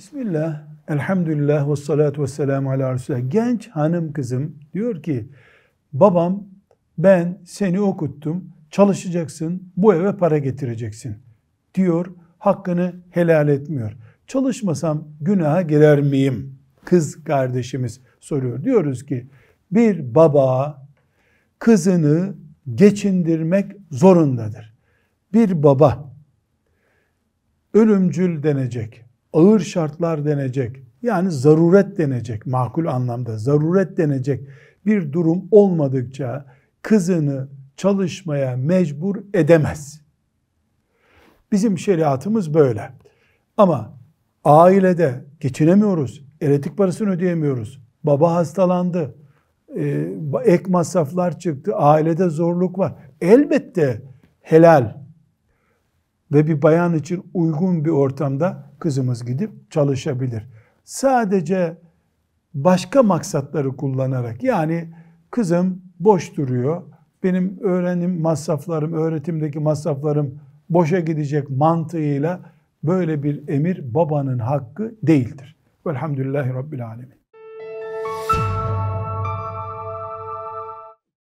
Bismillah, elhamdülillah ve salatu ve selamu ala Resulullah. Genç hanım kızım diyor ki, babam ben seni okuttum, çalışacaksın, bu eve para getireceksin diyor, hakkını helal etmiyor. Çalışmasam günaha girer miyim? Kız kardeşimiz soruyor. Diyoruz ki, bir baba kızını geçindirmek zorundadır. Bir baba ölümcül denecek, ağır şartlar denecek yani zaruret denecek makul anlamda zaruret denecek bir durum olmadıkça kızını çalışmaya mecbur edemez. Bizim şeriatımız böyle. Ama ailede geçinemiyoruz, eretik parasını ödeyemiyoruz, baba hastalandı, e, ek masraflar çıktı, ailede zorluk var. Elbette helal, ve bir bayan için uygun bir ortamda kızımız gidip çalışabilir. Sadece başka maksatları kullanarak yani kızım boş duruyor, benim öğrenim masraflarım, öğretimdeki masraflarım boşa gidecek mantığıyla böyle bir emir babanın hakkı değildir. Velhamdülillahi Rabbil Alemin.